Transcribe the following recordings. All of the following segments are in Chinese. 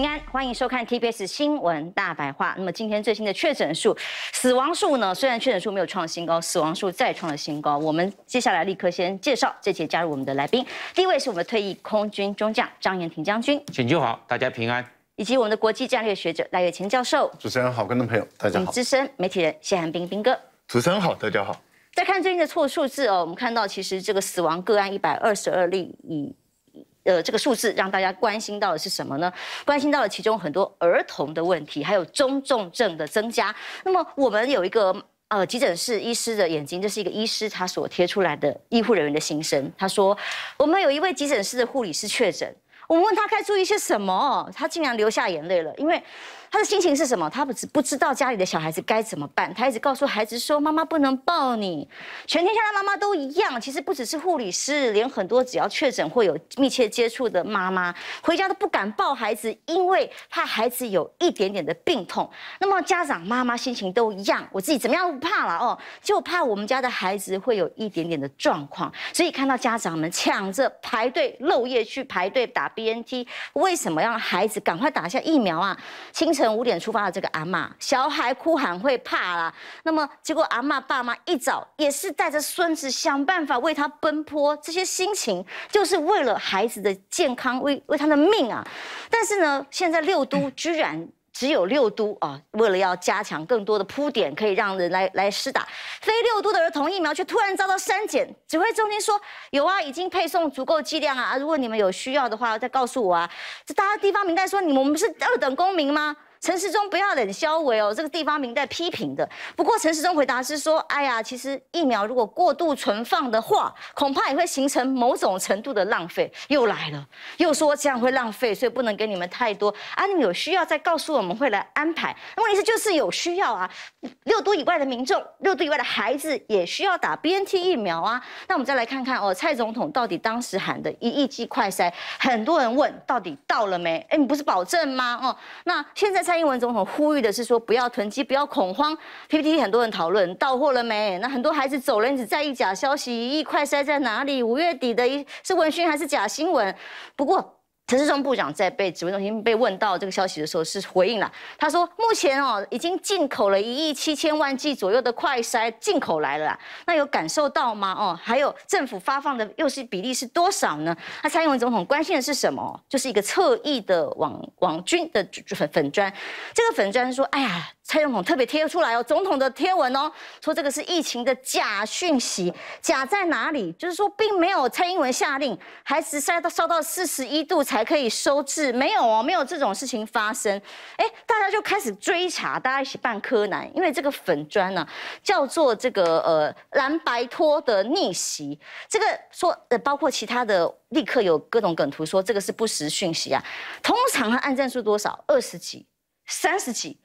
平安，欢迎收看 TBS 新闻大白话。那么今天最新的确诊数、死亡数呢？虽然确诊数没有创新高，死亡数再创了新高。我们接下来立刻先介绍这节加入我们的来宾。第一位是我们退役空军中将张延廷将军，请就好，大家平安。以及我们的国际战略学者赖月琴教授。主持人好，观众朋友大家好。资深媒体人谢汉冰兵哥，主持人好，大家好。再看最近的错数字哦，我们看到其实这个死亡个案一百二十二例。以呃，这个数字让大家关心到的是什么呢？关心到了其中很多儿童的问题，还有中重症的增加。那么我们有一个呃急诊室医师的眼睛，这是一个医师他所贴出来的医护人员的心声。他说，我们有一位急诊室的护理师确诊，我们问他该注意些什么，他竟然流下眼泪了，因为。他的心情是什么？他不知不知道家里的小孩子该怎么办，他一直告诉孩子说：“妈妈不能抱你，全天下的妈妈都一样。”其实不只是护理师，连很多只要确诊或有密切接触的妈妈回家都不敢抱孩子，因为怕孩子有一点点的病痛。那么家长妈妈心情都一样，我自己怎么样都不怕了哦，就怕我们家的孩子会有一点点的状况。所以看到家长们抢着排队、漏夜去排队打 BNT，为什么让孩子赶快打下疫苗啊？清晨。晨五点出发的这个阿妈，小孩哭喊会怕啦。那么结果阿妈爸妈一早也是带着孙子想办法为他奔波，这些心情就是为了孩子的健康，为为他的命啊。但是呢，现在六都居然只有六都啊，为了要加强更多的铺点，可以让人来来施打。非六都的儿童疫苗却突然遭到删减，指挥中心说有啊，已经配送足够剂量啊。如果你们有需要的话，再告诉我啊。这大家地方明代说，你我们是二等公民吗？陈时中不要冷肖委哦，这个地方明代批评的。不过陈时中回答是说：“哎呀，其实疫苗如果过度存放的话，恐怕也会形成某种程度的浪费。”又来了，又说这样会浪费，所以不能给你们太多。啊，你们有需要再告诉我们，会来安排。问题是就是有需要啊，六度以外的民众，六度以外的孩子也需要打 BNT 疫苗啊。那我们再来看看哦，蔡总统到底当时喊的一亿剂快筛，很多人问到底到了没？哎，你不是保证吗？哦，那现在。蔡英文总统呼吁的是说不要囤积，不要恐慌。PPT 很多人讨论到货了没？那很多孩子走了，你只在意假消息？一亿快塞在哪里？五月底的一是闻讯还是假新闻？不过。陈世忠部长在被指挥中心被问到这个消息的时候，是回应了。他说：“目前哦，已经进口了一亿七千万剂左右的快筛进口来了。那有感受到吗？哦，还有政府发放的又是比例是多少呢？”他蔡英文总统关心的是什么？就是一个侧翼的网网军的粉粉砖。这个粉砖说：“哎呀。”蔡总统特别贴出来哦，总统的贴文哦，说这个是疫情的假讯息，假在哪里？就是说，并没有蔡英文下令孩子晒到烧到四十一度才可以收治，没有哦，没有这种事情发生。哎，大家就开始追查，大家一起扮柯南，因为这个粉砖呢叫做这个呃蓝白托的逆袭，这个说呃包括其他的，立刻有各种梗图说这个是不实讯息啊。通常他按赞数多少，二十几、三十几。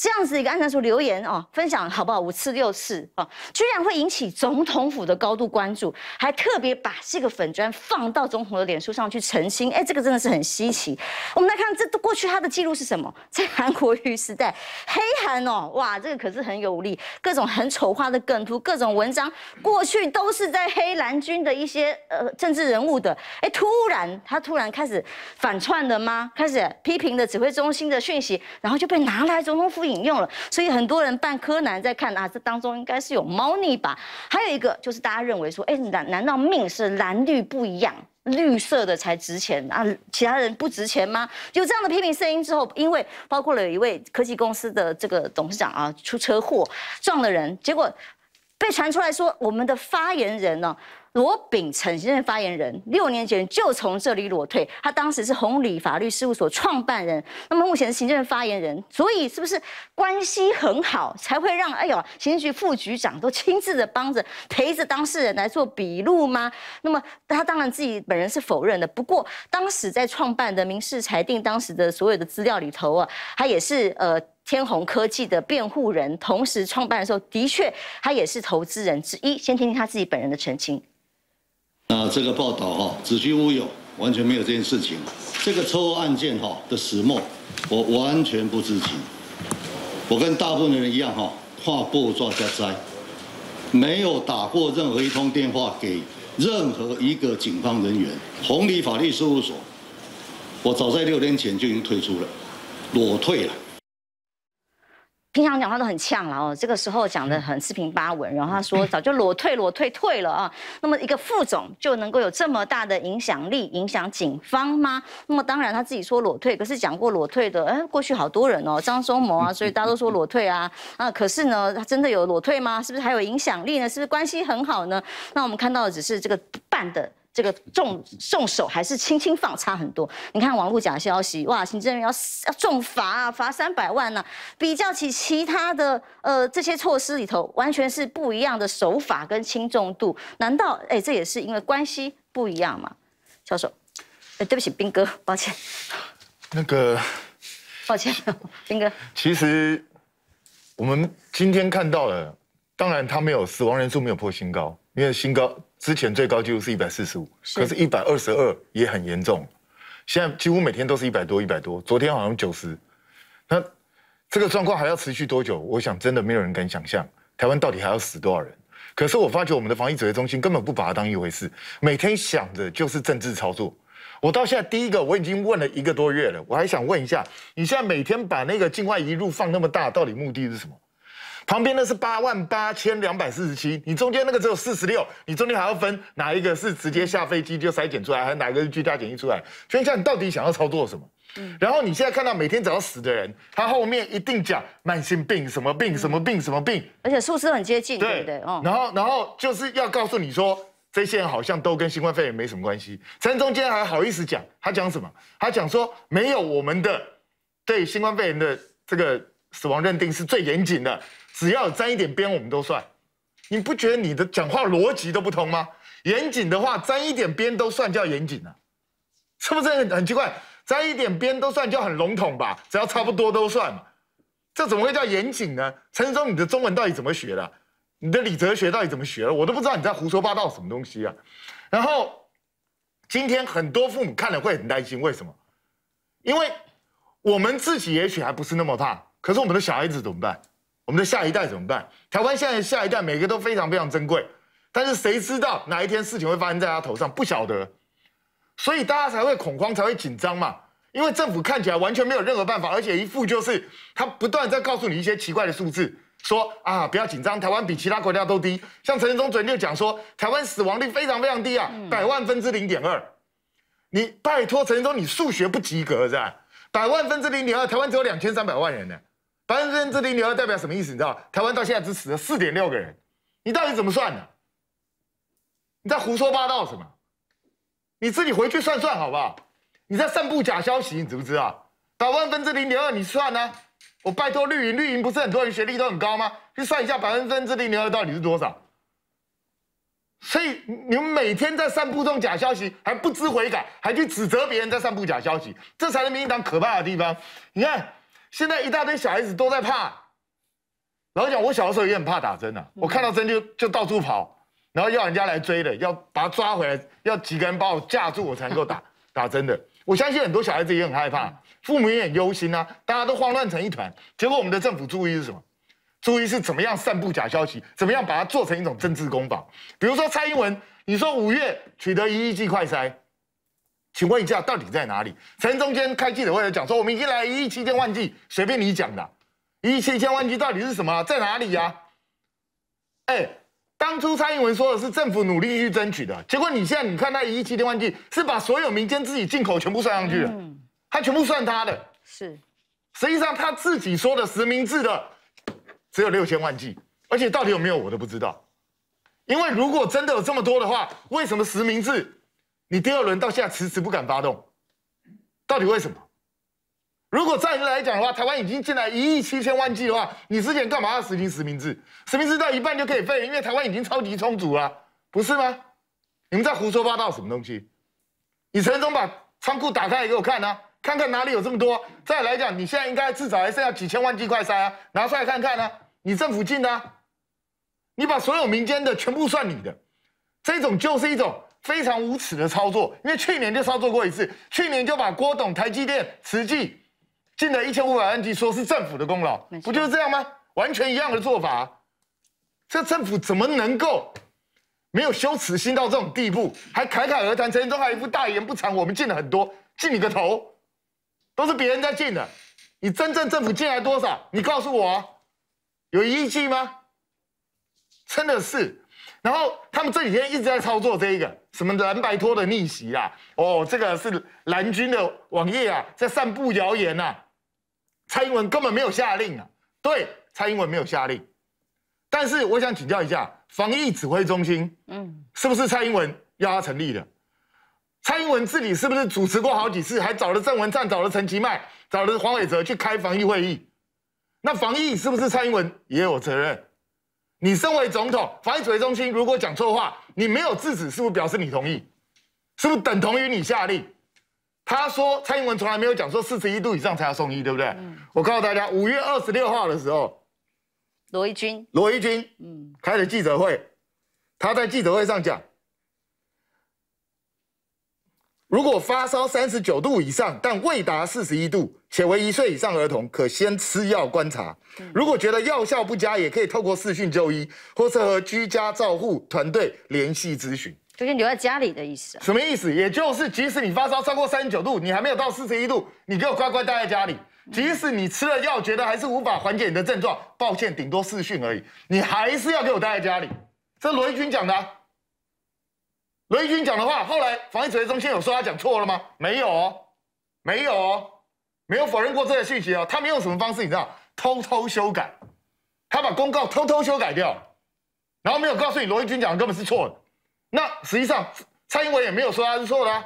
这样子一个安插书留言哦，分享好不好？五次六次啊，居然会引起总统府的高度关注，还特别把这个粉砖放到总统的脸书上去澄清。哎，这个真的是很稀奇。我们来看这过去他的记录是什么？在韩国瑜时代，黑韩哦，哇，这个可是很有力，各种很丑化的梗图，各种文章，过去都是在黑蓝军的一些呃政治人物的。哎，突然他突然开始反串了吗？开始批评的指挥中心的讯息，然后就被拿来总统府。引用了，所以很多人扮柯南在看啊，这当中应该是有猫腻吧？还有一个就是大家认为说，哎，难难道命是蓝绿不一样，绿色的才值钱啊，其他人不值钱吗？有这样的批评声音之后，因为包括了有一位科技公司的这个董事长啊，出车祸撞了人，结果被传出来说，我们的发言人呢？罗秉成先生发言人六年前就从这里裸退，他当时是宏理法律事务所创办人，那么目前是行政发言人，所以是不是关系很好才会让哎呦，行政局副局长都亲自的帮着陪着当事人来做笔录吗？那么他当然自己本人是否认的，不过当时在创办的民事裁定当时的所有的资料里头啊，他也是呃天虹科技的辩护人，同时创办的时候的确他也是投资人之一。先听听他自己本人的澄清。那这个报道哈子虚乌有，完全没有这件事情。这个车祸案件哈的始末，我完全不知情。我跟大部分人一样哈，画步抓加灾，没有打过任何一通电话给任何一个警方人员。红里法律事务所，我早在六年前就已经退出了，裸退了。平常讲话都很呛，然后这个时候讲的很四平八稳。然后他说早就裸退，裸退退了啊。那么一个副总就能够有这么大的影响力，影响警方吗？那么当然他自己说裸退，可是讲过裸退的，哎，过去好多人哦，张松谋啊，所以大家都说裸退啊啊。可是呢，他真的有裸退吗？是不是还有影响力呢？是不是关系很好呢？那我们看到的只是这个办的。这个重重手还是轻轻放，差很多。你看网络假消息，哇，行政院要要重罚啊，罚三百万呢。比较起其他的呃这些措施里头，完全是不一样的手法跟轻重度。难道哎，这也是因为关系不一样吗？教授，哎，对不起，兵哥，抱歉。那个，抱歉，兵 哥。其实我们今天看到了，当然他没有死亡人数没有破新高，因为新高。之前最高纪录是一百四十五，可是一百二十二也很严重。现在几乎每天都是一百多，一百多。昨天好像九十，那这个状况还要持续多久？我想真的没有人敢想象，台湾到底还要死多少人。可是我发觉我们的防疫指挥中心根本不把它当一回事，每天想着就是政治操作。我到现在第一个我已经问了一个多月了，我还想问一下，你现在每天把那个境外一路放那么大，到底目的是什么？旁边的是八万八千两百四十七，你中间那个只有四十六，你中间还要分哪一个是直接下飞机就筛检出来，还是哪一个是居家检疫出来？所以像你到底想要操作什么？嗯，然后你现在看到每天找到死的人，他后面一定讲慢性病什么病什么病什么病，而且数字很接近，对对？哦。然后，然后就是要告诉你说，这些人好像都跟新冠肺炎没什么关系，陈中间还好意思讲，他讲什么？他讲说没有我们的对新冠肺炎的这个。死亡认定是最严谨的，只要有沾一点边，我们都算。你不觉得你的讲话逻辑都不通吗？严谨的话，沾一点边都算叫严谨了，是不是很很奇怪？沾一点边都算叫很笼统吧？只要差不多都算，这怎么会叫严谨呢？陈忠，你的中文到底怎么学的？你的理哲学到底怎么学的？我都不知道你在胡说八道什么东西啊！然后，今天很多父母看了会很担心，为什么？因为我们自己也许还不是那么怕。可是我们的小孩子怎么办？我们的下一代怎么办？台湾现在下一代每个都非常非常珍贵，但是谁知道哪一天事情会发生在他头上？不晓得，所以大家才会恐慌，才会紧张嘛。因为政府看起来完全没有任何办法，而且一副就是他不断在告诉你一些奇怪的数字，说啊不要紧张，台湾比其他国家都低。像陈建忠昨天就讲说，台湾死亡率非常非常低啊，百万分之零点二。你拜托陈建忠，你数学不及格是吧？百万分之零点二，台湾只有两千三百万人呢。百分之零点二代表什么意思？你知道？台湾到现在只死了四点六个人，你到底怎么算的？你在胡说八道什么？你自己回去算算好不好？你在散布假消息，你知不知道？百万分之零点二，你算啊！我拜托绿营，绿营不是很多人学历都很高吗？去算一下百分之零点二到底是多少？所以你们每天在散布这种假消息，还不知悔改，还去指责别人在散布假消息，这才是民进党可怕的地方。你看。现在一大堆小孩子都在怕，然后讲我小的时候也很怕打针的，我看到针就就到处跑，然后要人家来追的，要把它抓回来，要几个人把我架住，我才能够打打针的。我相信很多小孩子也很害怕，父母也很忧心啊，大家都慌乱成一团。结果我们的政府注意是什么？注意是怎么样散布假消息，怎么样把它做成一种政治攻防。比如说蔡英文，你说五月取得一亿剂快筛。请问一下，到底在哪里？陈中间开记者会讲说，我们已经来一亿七千万 G，随便你讲的，一亿七千万 G 到底是什么？在哪里呀？哎，当初蔡英文说的是政府努力去争取的，结果你现在你看他一亿七千万 G 是把所有民间自己进口全部算上去了，嗯，他全部算他的，是，实际上他自己说的实名制的只有六千万 G，而且到底有没有我都不知道，因为如果真的有这么多的话，为什么实名制？你第二轮到现在迟迟不敢发动，到底为什么？如果再来讲的话，台湾已经进来一亿七千万剂的话，你之前干嘛要实行实名制？实名制到一半就可以废，因为台湾已经超级充足了，不是吗？你们在胡说八道什么东西？你陈总把仓库打开给我看啊，看看哪里有这么多。再来讲，你现在应该至少还剩下几千万剂快筛啊，拿出来看看啊。你政府进的，你把所有民间的全部算你的，这种就是一种。非常无耻的操作，因为去年就操作过一次，去年就把郭董、台积电、慈济进了一千五百万 G，说是政府的功劳，不就是这样吗？完全一样的做法，这政府怎么能够没有羞耻心到这种地步，还侃侃而谈，陈忠都还一副大言不惭？我们进了很多，进你个头，都是别人在进的，你真正政府进来多少？你告诉我，有依据吗？真的是。然后他们这几天一直在操作这一个什么蓝白托的逆袭啊，哦，这个是蓝军的网页啊，在散布谣言呐。蔡英文根本没有下令啊，对，蔡英文没有下令。但是我想请教一下，防疫指挥中心，嗯，是不是蔡英文要他成立的？蔡英文自己是不是主持过好几次，还找了郑文灿、找了陈其迈、找了黄伟哲去开防疫会议？那防疫是不是蔡英文也有责任？你身为总统，防疫指挥中心如果讲错话，你没有制止，是不是表示你同意？是不是等同于你下令？他说蔡英文从来没有讲说四十一度以上才要送医，对不对？我告诉大家，五月二十六号的时候，罗一军，罗一军，嗯，开了记者会，他在记者会上讲。如果发烧三十九度以上，但未达四十一度，且为一岁以上儿童，可先吃药观察。如果觉得药效不佳，也可以透过视讯就医，或是和居家照护团队联系咨询。就是留在家里的意思？什么意思？也就是即使你发烧超过三十九度，你还没有到四十一度，你给我乖乖待在家里。即使你吃了药，觉得还是无法缓解你的症状，抱歉，顶多视讯而已，你还是要给我待在家里。这罗一君讲的。罗义军讲的话，后来防疫指挥中心有说他讲错了吗？没有，没有，没有否认过这个信息啊。他没有什么方式？你知道，偷偷修改，他把公告偷偷修改掉，然后没有告诉你罗义军讲的根本是错的。那实际上蔡英文也没有说他是错的啊。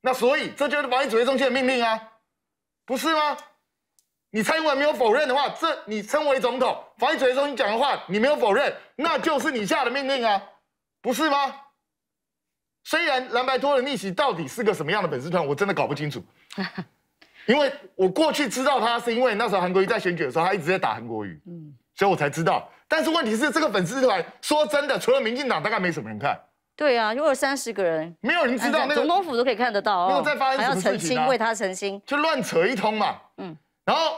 那所以这就是防疫指挥中心的命令啊，不是吗？你蔡英文没有否认的话，这你身为总统，防疫指挥中心讲的话你没有否认，那就是你下的命令啊，不是吗？虽然蓝白托的逆袭，到底是个什么样的粉丝团，我真的搞不清楚，因为我过去知道他是因为那时候韩国瑜在选举的时候，他一直在打韩国瑜，嗯，所以我才知道。但是问题是，这个粉丝团，说真的，除了民进党，大概没什么人看。对啊，有果三十个人，没有人知道，总统府都可以看得到。如果再发生什么事情，还要澄清，为他澄清，就乱扯一通嘛。嗯，然后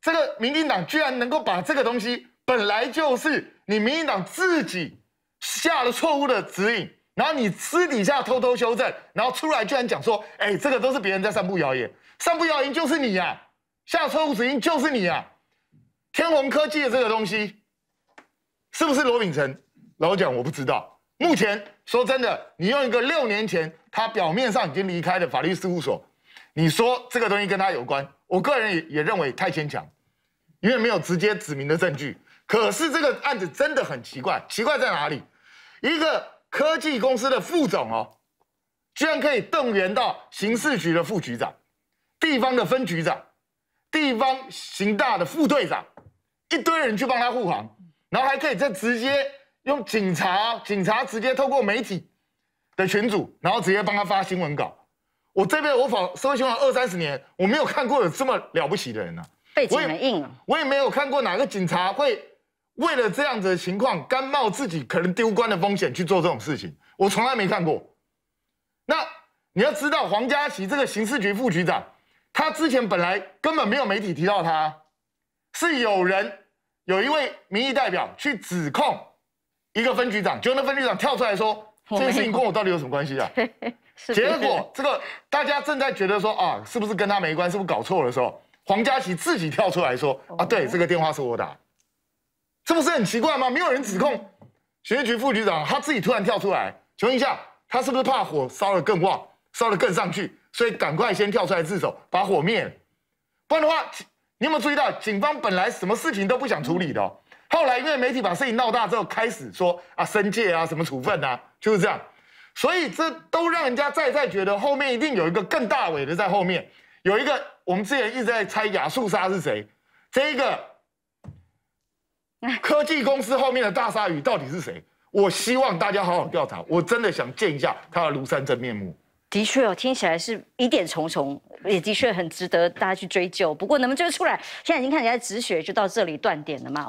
这个民进党居然能够把这个东西，本来就是你民进党自己下了错误的指引。然后你私底下偷偷修正，然后出来居然讲说，哎，这个都是别人在散布谣言，散布谣言就是你呀，下车无指音就是你呀，天弘科技的这个东西，是不是罗秉成？老蒋我不知道。目前说真的，你用一个六年前他表面上已经离开的法律事务所，你说这个东西跟他有关，我个人也也认为太牵强，因为没有直接指明的证据。可是这个案子真的很奇怪，奇怪在哪里？一个。科技公司的副总哦，居然可以动员到刑事局的副局长、地方的分局长、地方刑大的副队长，一堆人去帮他护航，然后还可以再直接用警察，警察直接透过媒体的群组，然后直接帮他发新闻稿。我这边我访社会新闻二三十年，我没有看过有这么了不起的人呢。背景很硬，我也没有看过哪个警察会。为了这样子的情况，甘冒自己可能丢官的风险去做这种事情，我从来没看过。那你要知道，黄家琪这个刑事局副局长，他之前本来根本没有媒体提到他，是有人有一位民意代表去指控一个分局长，就那分局长跳出来说，这件事情跟我到底有什么关系啊？结果这个大家正在觉得说啊，是不是跟他没关，是不是搞错的时候，黄家琪自己跳出来说啊，对，这个电话是我打。这不是很奇怪吗？没有人指控刑事局副局长，他自己突然跳出来。请问一下，他是不是怕火烧得更旺，烧得更上去，所以赶快先跳出来自首，把火灭？不然的话，你有没有注意到，警方本来什么事情都不想处理的，后来因为媒体把事情闹大之后，开始说啊，申诫啊，什么处分啊，就是这样。所以这都让人家再再觉得后面一定有一个更大尾的在后面，有一个我们之前一直在猜亚素沙是谁，这一个。科技公司后面的大鲨鱼到底是谁？我希望大家好好调查，我真的想见一下他的庐山真面目。的确，听起来是疑点重重，也的确很值得大家去追究。不过，能不能追出来？现在已经看起来止血，就到这里断点了嘛。